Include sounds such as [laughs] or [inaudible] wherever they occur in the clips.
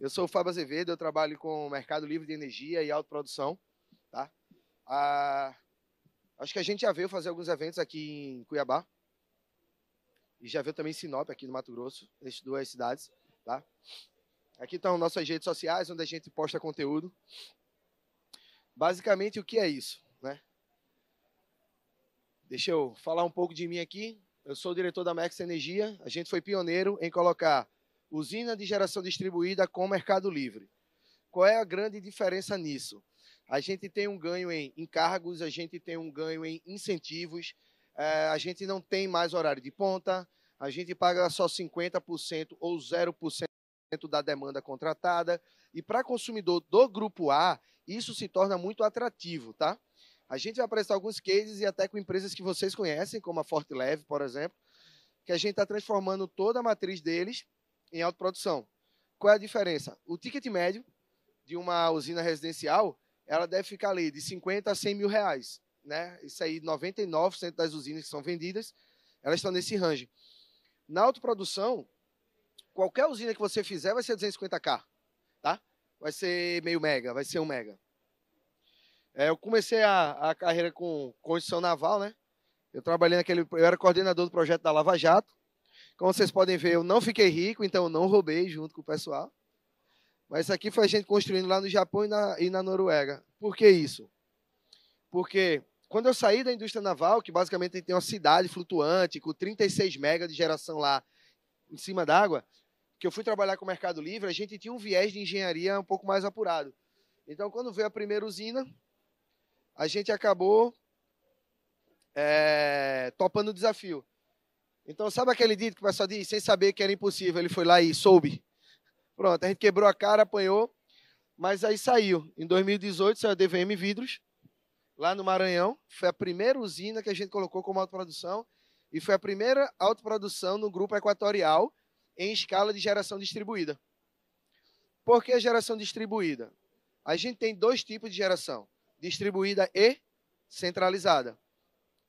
Eu sou o Fábio Azevedo, eu trabalho com o mercado livre de energia e autoprodução. Tá? Ah, acho que a gente já veio fazer alguns eventos aqui em Cuiabá. E já veio também em Sinop, aqui no Mato Grosso, nessas duas cidades. Tá? Aqui estão nossas redes sociais, onde a gente posta conteúdo. Basicamente, o que é isso? Né? Deixa eu falar um pouco de mim aqui. Eu sou o diretor da Max Energia. A gente foi pioneiro em colocar usina de geração distribuída com Mercado Livre. Qual é a grande diferença nisso? A gente tem um ganho em encargos, a gente tem um ganho em incentivos, é, a gente não tem mais horário de ponta, a gente paga só 50% ou 0% da demanda contratada. E para consumidor do grupo A, isso se torna muito atrativo, tá? A gente vai apresentar alguns cases e até com empresas que vocês conhecem, como a Forte Leve, por exemplo, que a gente está transformando toda a matriz deles em autoprodução. Qual é a diferença? O ticket médio de uma usina residencial, ela deve ficar ali de 50 a 100 mil reais. Né? Isso aí, 99% das usinas que são vendidas, elas estão nesse range. Na autoprodução, qualquer usina que você fizer vai ser 250k, tá? Vai ser meio mega, vai ser um mega. É, eu comecei a, a carreira com construção naval, né? Eu trabalhei naquele, eu era coordenador do projeto da Lava Jato, como vocês podem ver, eu não fiquei rico, então não roubei junto com o pessoal. Mas isso aqui foi a gente construindo lá no Japão e na, e na Noruega. Por que isso? Porque quando eu saí da indústria naval, que basicamente tem uma cidade flutuante com 36 mega de geração lá em cima d'água, que eu fui trabalhar com o Mercado Livre, a gente tinha um viés de engenharia um pouco mais apurado. Então, quando veio a primeira usina, a gente acabou é, topando o desafio. Então, sabe aquele dito que o pessoal diz, sem saber que era impossível, ele foi lá e soube? Pronto, a gente quebrou a cara, apanhou, mas aí saiu. Em 2018, saiu a DVM Vidros, lá no Maranhão. Foi a primeira usina que a gente colocou como autoprodução e foi a primeira autoprodução no grupo equatorial em escala de geração distribuída. Por que geração distribuída? A gente tem dois tipos de geração: distribuída e centralizada.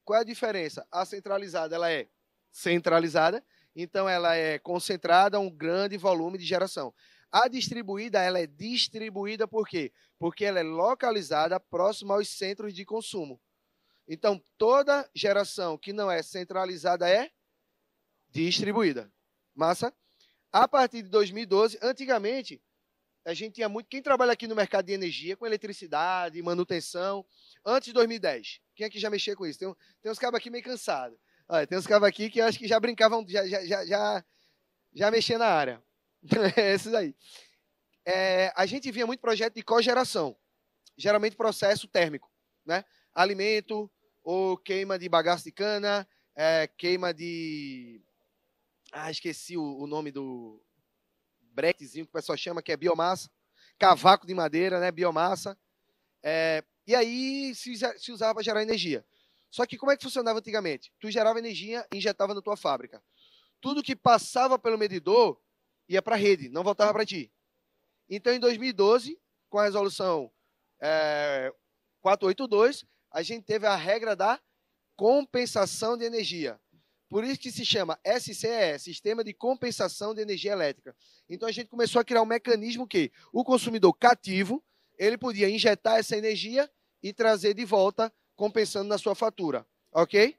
Qual é a diferença? A centralizada ela é centralizada, então ela é concentrada um grande volume de geração. A distribuída, ela é distribuída por quê? Porque ela é localizada próximo aos centros de consumo. Então, toda geração que não é centralizada é distribuída. Massa? A partir de 2012, antigamente, a gente tinha muito. Quem trabalha aqui no mercado de energia, com eletricidade, manutenção, antes de 2010. Quem aqui é já mexia com isso? Tem, tem uns cabos aqui meio cansados. Olha, tem uns cabos aqui que eu acho que já brincavam, já, já, já, já, já mexia na área. Esses [laughs] é aí. É, a gente via muito projeto de cogeração. Geralmente processo térmico, né? Alimento ou queima de bagaço de cana, é, queima de... Ah, esqueci o, o nome do brequezinho que o pessoal chama, que é biomassa. Cavaco de madeira, né? Biomassa. É, e aí se, se usava gerar energia. Só que como é que funcionava antigamente? Tu gerava energia, injetava na tua fábrica. Tudo que passava pelo medidor ia para a rede, não voltava para ti. Então, em 2012, com a resolução é, 482, a gente teve a regra da compensação de energia. Por isso que se chama SCE, Sistema de Compensação de Energia Elétrica. Então a gente começou a criar um mecanismo que o consumidor cativo, ele podia injetar essa energia e trazer de volta compensando na sua fatura, ok?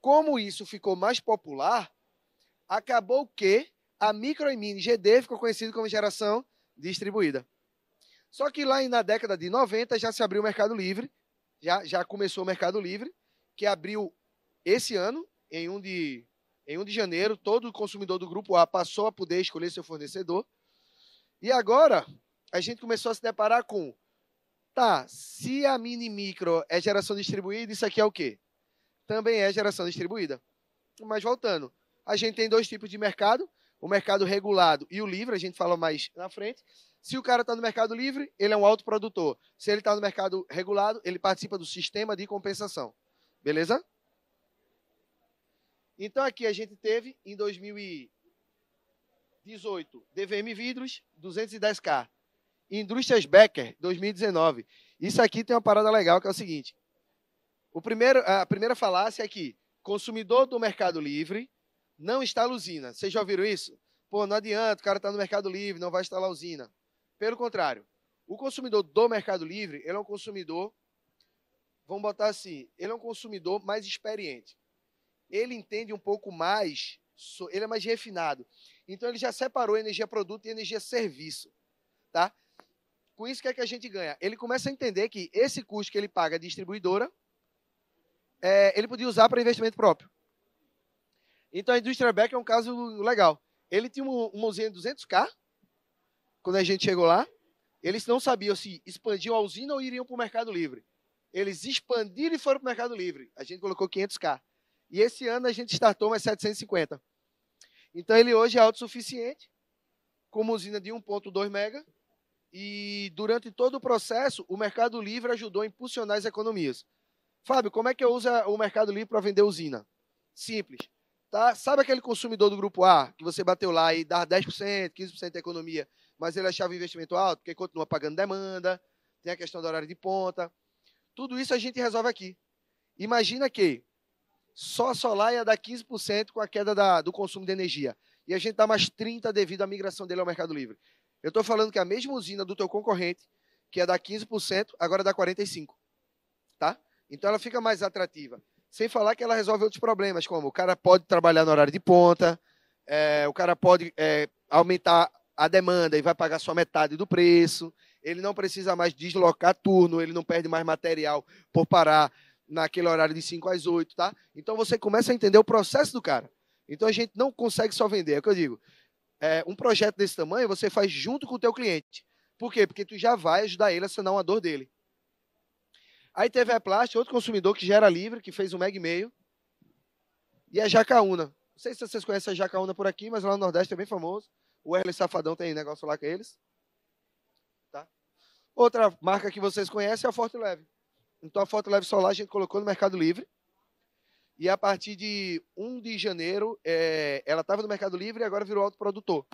Como isso ficou mais popular, acabou que a micro e mini GD ficou conhecida como geração distribuída. Só que lá na década de 90 já se abriu o Mercado Livre, já, já começou o Mercado Livre, que abriu esse ano, em 1 de, em 1 de janeiro, todo consumidor do grupo A passou a poder escolher seu fornecedor. E agora a gente começou a se deparar com Tá, se a mini micro é geração distribuída, isso aqui é o quê? Também é geração distribuída. Mas voltando, a gente tem dois tipos de mercado, o mercado regulado e o livre, a gente fala mais na frente. Se o cara está no mercado livre, ele é um autoprodutor. Se ele está no mercado regulado, ele participa do sistema de compensação. Beleza? Então aqui a gente teve em 2018 DVM Vidros 210k. Indústrias Becker, 2019. Isso aqui tem uma parada legal que é o seguinte: o primeiro, a primeira falácia é que consumidor do Mercado Livre não instala usina. Vocês já ouviram isso? Pô, não adianta, o cara está no Mercado Livre, não vai instalar usina. Pelo contrário, o consumidor do Mercado Livre, ele é um consumidor, vamos botar assim, ele é um consumidor mais experiente. Ele entende um pouco mais, ele é mais refinado. Então ele já separou energia produto e energia serviço, tá? com isso, o que é que a gente ganha? Ele começa a entender que esse custo que ele paga à distribuidora, é, ele podia usar para investimento próprio. Então, a indústria Beck é um caso legal. Ele tinha uma, uma usina de 200K, quando a gente chegou lá. Eles não sabiam se expandiam a usina ou iriam para o Mercado Livre. Eles expandiram e foram para o Mercado Livre. A gente colocou 500K. E esse ano a gente startou mais 750. Então, ele hoje é autossuficiente, com uma usina de 1.2 mega, e durante todo o processo, o Mercado Livre ajudou a impulsionar as economias. Fábio, como é que eu uso o Mercado Livre para vender usina? Simples. Tá? Sabe aquele consumidor do grupo A que você bateu lá e dá 10%, 15% da economia, mas ele achava o investimento alto porque continua pagando demanda, tem a questão do horário de ponta. Tudo isso a gente resolve aqui. Imagina que só a solar ia dar 15% com a queda da, do consumo de energia. E a gente dá mais 30% devido à migração dele ao Mercado Livre. Eu estou falando que é a mesma usina do teu concorrente, que é da 15%, agora é dá 45%. Tá? Então ela fica mais atrativa. Sem falar que ela resolve outros problemas, como o cara pode trabalhar no horário de ponta, é, o cara pode é, aumentar a demanda e vai pagar só metade do preço, ele não precisa mais deslocar turno, ele não perde mais material por parar naquele horário de 5 às 8, tá? Então você começa a entender o processo do cara. Então a gente não consegue só vender, é o que eu digo é, um projeto desse tamanho você faz junto com o teu cliente. Por quê? Porque tu já vai ajudar ele a sanar uma dor dele. Aí teve a Plast, outro consumidor que já era livre, que fez um mega e E a Jacaúna. Não sei se vocês conhecem a Jacaúna por aqui, mas lá no Nordeste é bem famoso. O Erle Safadão tem negócio lá com eles. Tá? Outra marca que vocês conhecem é a Forte Leve. Então a Forte Leve Solar a gente colocou no Mercado Livre. E a partir de 1 de janeiro, é, ela estava no Mercado Livre e agora virou autoprodutor.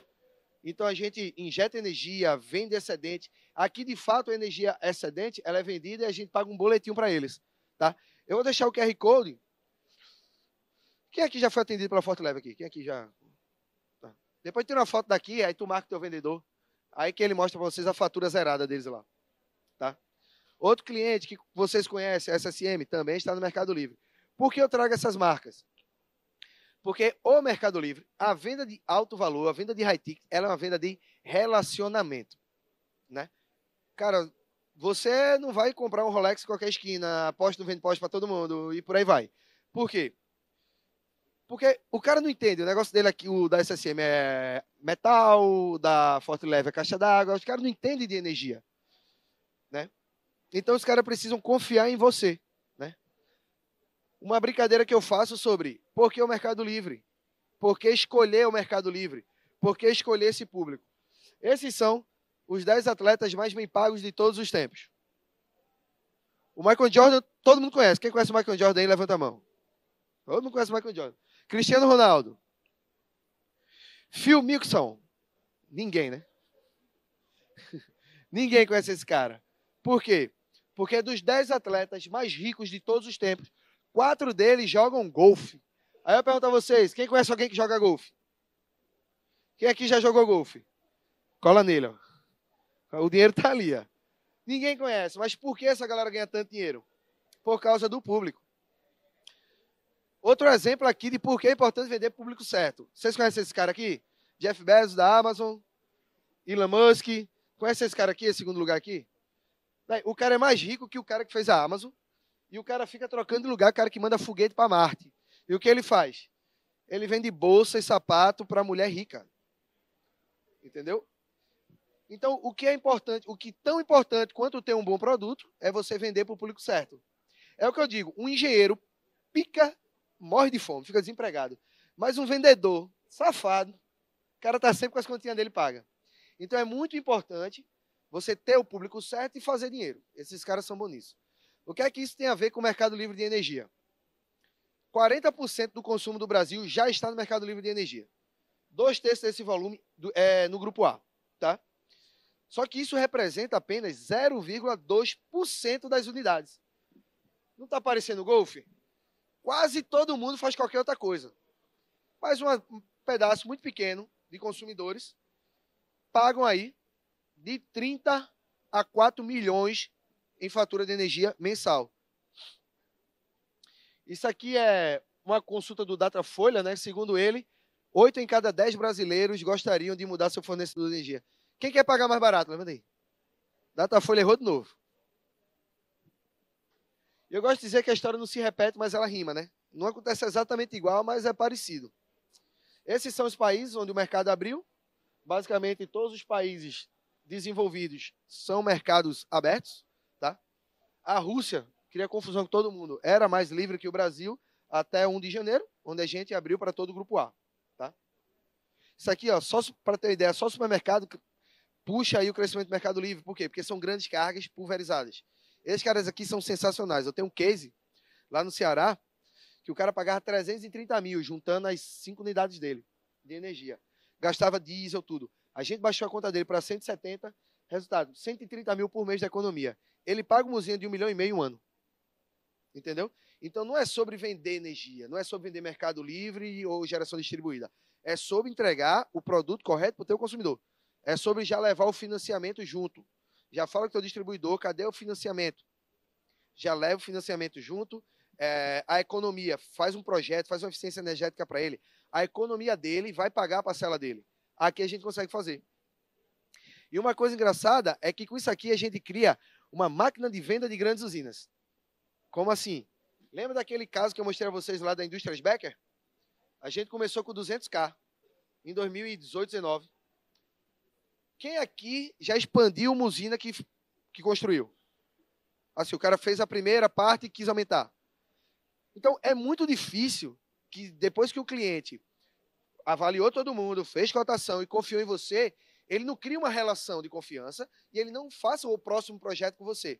Então a gente injeta energia, vende excedente. Aqui, de fato, a energia excedente ela é vendida e a gente paga um boletim para eles. Tá? Eu vou deixar o QR Code. Quem aqui já foi atendido pela Forteleve aqui? Quem aqui já. Tá. Depois tira uma foto daqui, aí tu marca o teu vendedor. Aí que ele mostra para vocês a fatura zerada deles lá. Tá? Outro cliente que vocês conhecem, a SSM, também está no Mercado Livre. Por que eu trago essas marcas? Porque o Mercado Livre, a venda de alto valor, a venda de high ticket, ela é uma venda de relacionamento, né? Cara, você não vai comprar um Rolex em qualquer esquina, aposta não vende poste para todo mundo e por aí vai. Por quê? Porque o cara não entende, o negócio dele aqui, o da SSM é metal, da Forte Leve é caixa d'água, os caras não entendem de energia, né? Então os caras precisam confiar em você uma brincadeira que eu faço sobre por que o Mercado Livre? Por que escolher o Mercado Livre? Por que escolher esse público? Esses são os 10 atletas mais bem pagos de todos os tempos. O Michael Jordan, todo mundo conhece. Quem conhece o Michael Jordan aí, levanta a mão. Todo mundo conhece o Michael Jordan. Cristiano Ronaldo. Phil Mixon. Ninguém, né? [laughs] Ninguém conhece esse cara. Por quê? Porque é dos 10 atletas mais ricos de todos os tempos, quatro deles jogam golfe. Aí eu pergunto a vocês, quem conhece alguém que joga golfe? Quem aqui já jogou golfe? Cola nele, ó. O dinheiro tá ali, ó. Ninguém conhece, mas por que essa galera ganha tanto dinheiro? Por causa do público. Outro exemplo aqui de por que é importante vender público certo. Vocês conhecem esse cara aqui? Jeff Bezos da Amazon, Elon Musk. Conhece esse cara aqui, esse segundo lugar aqui? O cara é mais rico que o cara que fez a Amazon, e o cara fica trocando de lugar, o cara que manda foguete para Marte. E o que ele faz? Ele vende bolsa e sapato para mulher rica. Entendeu? Então, o que é importante, o que tão importante quanto ter um bom produto é você vender para o público certo. É o que eu digo, um engenheiro pica, morre de fome, fica desempregado. Mas um vendedor safado, o cara tá sempre com as continhas dele paga. Então é muito importante você ter o público certo e fazer dinheiro. Esses caras são bons nisso. O que é que isso tem a ver com o mercado livre de energia? 40% do consumo do Brasil já está no mercado livre de energia. Dois terços desse volume do, é no grupo A, tá? Só que isso representa apenas 0,2% das unidades. Não está parecendo golfe? Quase todo mundo faz qualquer outra coisa. Mas um pedaço muito pequeno de consumidores pagam aí de 30 a 4 milhões em fatura de energia mensal. Isso aqui é uma consulta do Datafolha, né? Segundo ele, oito em cada dez brasileiros gostariam de mudar seu fornecedor de energia. Quem quer pagar mais barato? lembra aí. Datafolha errou de novo. Eu gosto de dizer que a história não se repete, mas ela rima, né? Não acontece exatamente igual, mas é parecido. Esses são os países onde o mercado abriu. Basicamente, todos os países desenvolvidos são mercados abertos. A Rússia cria confusão com todo mundo. Era mais livre que o Brasil até 1 de janeiro, onde a gente abriu para todo o grupo A. Tá? Isso aqui, ó, só para ter ideia, só o supermercado puxa aí o crescimento do Mercado Livre. Por quê? Porque são grandes cargas pulverizadas. Esses caras aqui são sensacionais. Eu tenho um case lá no Ceará que o cara pagava 330 mil, juntando as cinco unidades dele de energia. Gastava diesel, tudo. A gente baixou a conta dele para 170, resultado, 130 mil por mês da economia ele paga uma usina de um milhão e meio um ano. Entendeu? Então não é sobre vender energia, não é sobre vender mercado livre ou geração distribuída. É sobre entregar o produto correto para o teu consumidor. É sobre já levar o financiamento junto. Já fala com o teu distribuidor, cadê o financiamento? Já leva o financiamento junto. É, a economia faz um projeto, faz uma eficiência energética para ele. A economia dele vai pagar a parcela dele. Aqui a gente consegue fazer. E uma coisa engraçada é que com isso aqui a gente cria uma máquina de venda de grandes usinas. Como assim? Lembra daquele caso que eu mostrei a vocês lá da indústria Becker? A gente começou com 200K em 2018, 19. Quem aqui já expandiu uma usina que, que construiu? Assim, o cara fez a primeira parte e quis aumentar. Então, é muito difícil que depois que o cliente avaliou todo mundo, fez cotação e confiou em você, ele não cria uma relação de confiança e ele não faça o próximo projeto com você.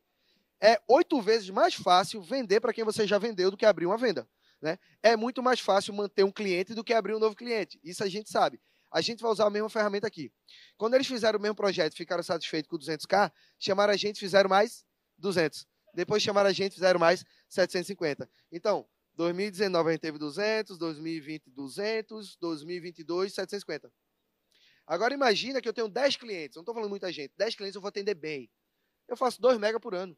É oito vezes mais fácil vender para quem você já vendeu do que abrir uma venda. Né? É muito mais fácil manter um cliente do que abrir um novo cliente. Isso a gente sabe. A gente vai usar a mesma ferramenta aqui. Quando eles fizeram o mesmo projeto, e ficaram satisfeitos com 200k, chamaram a gente, fizeram mais 200. Depois chamaram a gente, fizeram mais 750. Então, 2019 a gente teve 200, 2020 200, 2022 750. Agora imagina que eu tenho 10 clientes, não estou falando muita gente, 10 clientes eu vou atender bem. Eu faço 2 mega por ano.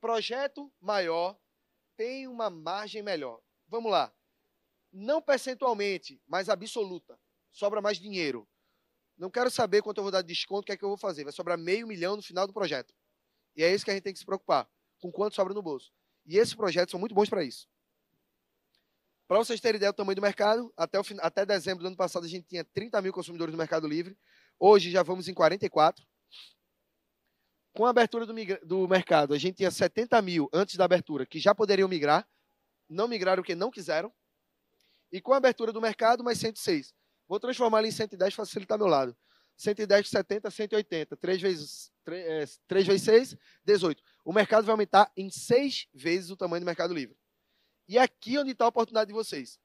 Projeto maior tem uma margem melhor. Vamos lá. Não percentualmente, mas absoluta. Sobra mais dinheiro. Não quero saber quanto eu vou dar de desconto, o que é que eu vou fazer. Vai sobrar meio milhão no final do projeto. E é isso que a gente tem que se preocupar. Com quanto sobra no bolso. E esses projetos são muito bons para isso. Para vocês terem ideia do tamanho do mercado, até, o, até dezembro do ano passado a gente tinha 30 mil consumidores no Mercado Livre. Hoje já vamos em 44. Com a abertura do, do mercado, a gente tinha 70 mil antes da abertura que já poderiam migrar. Não migraram porque não quiseram. E com a abertura do mercado, mais 106. Vou transformar ali em 110 facilitar meu lado. 110, 70, 180. 3 vezes, 3, é, 3 vezes 6, 18. O mercado vai aumentar em 6 vezes o tamanho do Mercado Livre. E aqui é onde está a oportunidade de vocês.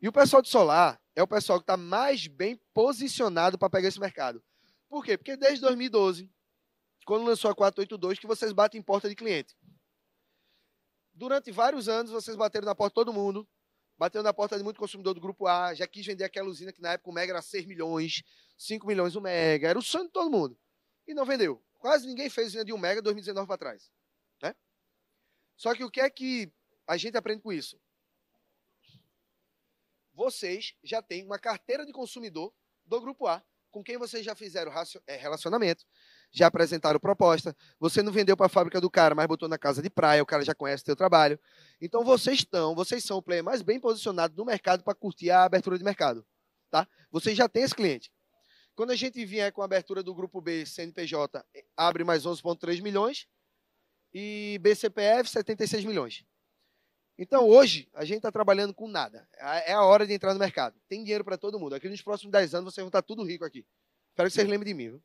E o pessoal de solar é o pessoal que está mais bem posicionado para pegar esse mercado. Por quê? Porque desde 2012, quando lançou a 482, que vocês batem em porta de cliente. Durante vários anos, vocês bateram na porta de todo mundo, bateram na porta de muito consumidor do grupo A, já quis vender aquela usina que na época o Mega era 6 milhões, 5 milhões o Mega, era o sonho de todo mundo. E não vendeu. Quase ninguém fez usina de 1 Mega 2019 para trás. Né? Só que o que é que a gente aprende com isso. Vocês já têm uma carteira de consumidor do grupo A, com quem vocês já fizeram é, relacionamento, já apresentaram proposta. Você não vendeu para a fábrica do cara, mas botou na casa de praia, o cara já conhece o seu trabalho. Então vocês estão, vocês são o player mais bem posicionado no mercado para curtir a abertura de mercado, tá? Vocês já têm esse cliente. Quando a gente vier com a abertura do grupo B, CNPJ, é, abre mais 11.3 milhões e BCPF 76 milhões. Então, hoje, a gente está trabalhando com nada. É a hora de entrar no mercado. Tem dinheiro para todo mundo. Aqui nos próximos 10 anos, vocês vão estar tá tudo rico aqui. Espero que vocês lembrem de mim. Viu?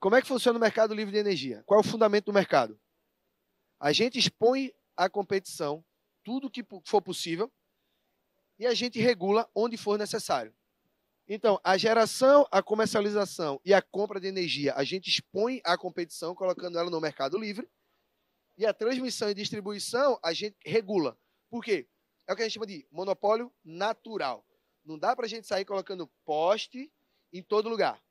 Como é que funciona o mercado livre de energia? Qual é o fundamento do mercado? A gente expõe à competição tudo que for possível e a gente regula onde for necessário. Então, a geração, a comercialização e a compra de energia, a gente expõe à competição, colocando ela no mercado livre. E a transmissão e distribuição a gente regula. Por quê? É o que a gente chama de monopólio natural. Não dá para a gente sair colocando poste em todo lugar.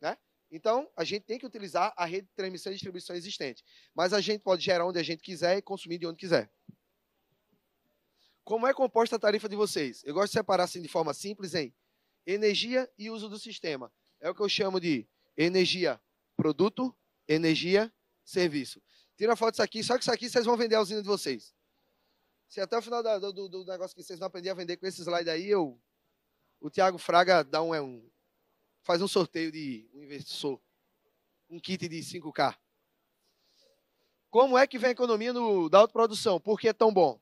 Né? Então, a gente tem que utilizar a rede de transmissão e distribuição existente. Mas a gente pode gerar onde a gente quiser e consumir de onde quiser. Como é composta a tarifa de vocês? Eu gosto de separar assim de forma simples em energia e uso do sistema. É o que eu chamo de energia produto, energia serviço. Tira foto disso aqui, só que isso aqui vocês vão vender a usina de vocês. Se até o final do, do, negócio que vocês não aprenderem a vender com esse slide aí, eu, o Tiago Fraga dá um, é um, faz um sorteio de um investidor, um kit de 5K. Como é que vem a economia no, da autoprodução? Por que é tão bom?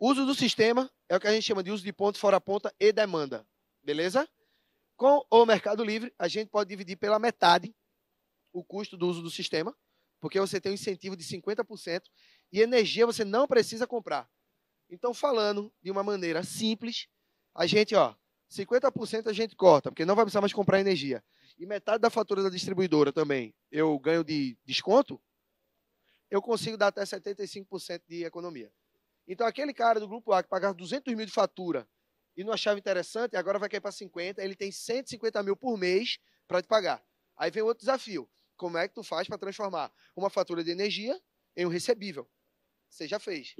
Uso do sistema é o que a gente chama de uso de ponto, fora ponta e demanda. Beleza? Com o Mercado Livre, a gente pode dividir pela metade o custo do uso do sistema porque você tem um incentivo de 50% e energia você não precisa comprar. Então, falando de uma maneira simples, a gente, ó, 50% a gente corta, porque não vai precisar mais comprar energia. E metade da fatura da distribuidora também eu ganho de desconto, eu consigo dar até 75% de economia. Então, aquele cara do Grupo A que pagava 200 mil de fatura e não achava interessante, agora vai cair para 50, ele tem 150 mil por mês para te pagar. Aí vem outro desafio. Como é que tu faz para transformar uma fatura de energia em um recebível? Você já fez.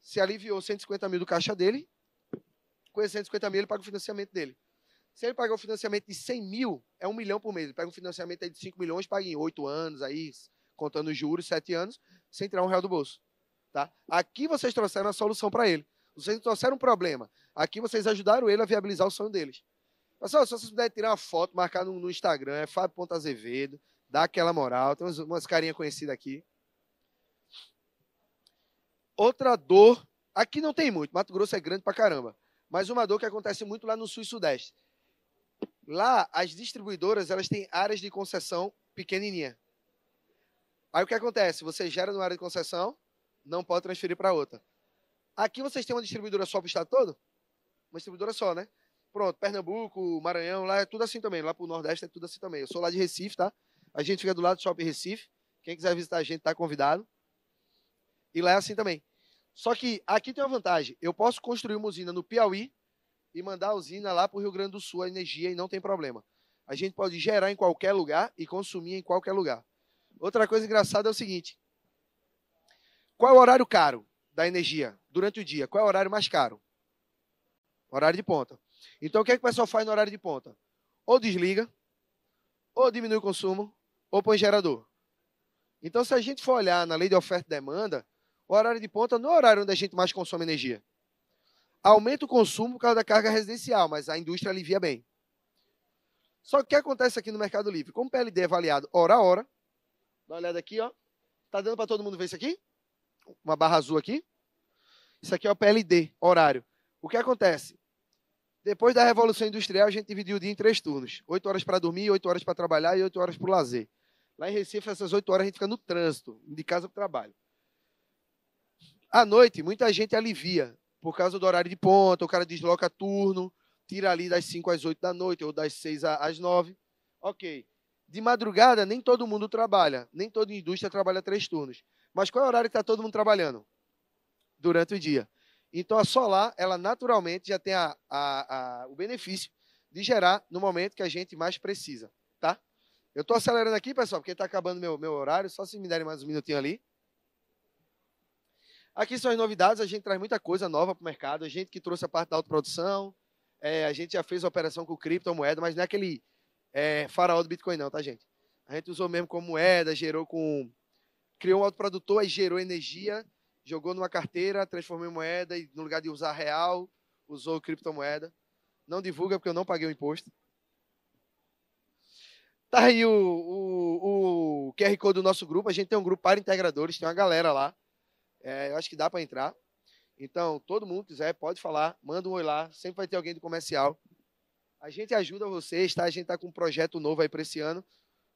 Se aliviou 150 mil do caixa dele, com esses 150 mil ele paga o financiamento dele. Se ele pagar o financiamento de 100 mil, é um milhão por mês. Ele pega um financiamento de 5 milhões, paga em 8 anos, aí, contando os juros, 7 anos, sem tirar um real do bolso. Tá? Aqui vocês trouxeram a solução para ele. Vocês trouxeram um problema. Aqui vocês ajudaram ele a viabilizar o sonho deles. Mas, só, se vocês puderem tirar uma foto, marcar no, no Instagram, é Fábio Azevedo, dá aquela moral. Tem umas, carinhas conhecidas aqui. Outra dor, aqui não tem muito, Mato Grosso é grande pra caramba, mas uma dor que acontece muito lá no sul e sudeste. Lá, as distribuidoras, elas têm áreas de concessão pequenininha. Aí o que acontece? Você gera numa área de concessão, não pode transferir para outra. Aqui vocês têm uma distribuidora só para o estado todo? Uma distribuidora só, né? Pronto, Pernambuco, Maranhão, lá é tudo assim também. Lá para o Nordeste é tudo assim também. Eu sou lá de Recife, tá? A gente fica do lado do Shopping Recife. Quem quiser visitar a gente está convidado. E lá é assim também. Só que aqui tem uma vantagem. Eu posso construir uma usina no Piauí e mandar a usina lá para o Rio Grande do Sul, a energia, e não tem problema. A gente pode gerar em qualquer lugar e consumir em qualquer lugar. Outra coisa engraçada é o seguinte. Qual é o horário caro da energia durante o dia? Qual é o horário mais caro? Horário de ponta. Então, o que, é que o pessoal faz no horário de ponta? Ou desliga, ou diminui o consumo, ou põe gerador. Então, se a gente for olhar na lei de oferta e demanda, o horário de ponta não é o horário onde a gente mais consome energia. Aumenta o consumo por causa da carga residencial, mas a indústria alivia bem. Só que o que acontece aqui no Mercado Livre? Como o PLD é avaliado hora a hora, dá uma olhada aqui, ó. Tá dando para todo mundo ver isso aqui? Uma barra azul aqui. Isso aqui é o PLD, horário. O que acontece? Depois da Revolução Industrial, a gente dividiu o dia em três turnos: oito horas para dormir, oito horas para trabalhar e oito horas para o lazer. Lá em Recife, essas 8 horas a gente fica no trânsito, de casa para o trabalho. À noite, muita gente alivia, por causa do horário de ponta, o cara desloca turno, tira ali das 5 às 8 da noite, ou das 6 às 9. Ok. De madrugada, nem todo mundo trabalha, nem toda indústria trabalha três turnos. Mas qual é o horário que está todo mundo trabalhando? Durante o dia. Então, a solar, ela naturalmente já tem a, a, a, o benefício de gerar no momento que a gente mais precisa. Eu estou acelerando aqui, pessoal, porque está acabando meu, meu horário. Só se me derem mais um minutinho ali. Aqui são as novidades. A gente traz muita coisa nova para o mercado. A gente que trouxe a parte da autoprodução. É, a gente já fez a operação com criptomoeda, mas não é aquele é, faraó do Bitcoin, não, tá, gente? A gente usou mesmo como moeda, gerou com. Criou um autoprodutor, e gerou energia, jogou numa carteira, transformou em moeda e no lugar de usar real, usou criptomoeda. Não divulga porque eu não paguei o imposto. Tá aí o, o, o QR Code do nosso grupo. A gente tem um grupo para integradores, tem uma galera lá. É, eu acho que dá para entrar. Então, todo mundo quiser, pode falar, manda um oi lá. Sempre vai ter alguém do comercial. A gente ajuda vocês, tá? A gente tá com um projeto novo aí para esse ano,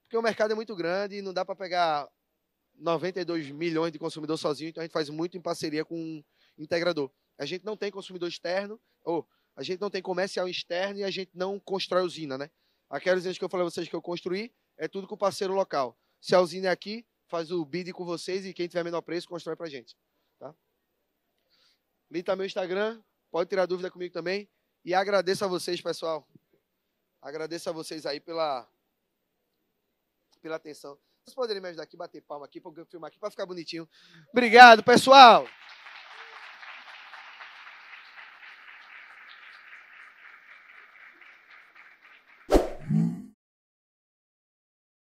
porque o mercado é muito grande e não dá para pegar 92 milhões de consumidores sozinho, então a gente faz muito em parceria com um integrador. A gente não tem consumidor externo, ou a gente não tem comercial externo e a gente não constrói usina, né? Aquelas ilhas que eu falei a vocês que eu construí, é tudo com o parceiro local. Se a usina é aqui, faz o bid com vocês e quem tiver menor preço constrói pra gente. Tá? Lita meu Instagram, pode tirar dúvida comigo também. E agradeço a vocês, pessoal. Agradeço a vocês aí pela, pela atenção. Vocês poderiam me ajudar aqui, bater palma aqui, para filmar aqui, para ficar bonitinho. Obrigado, pessoal!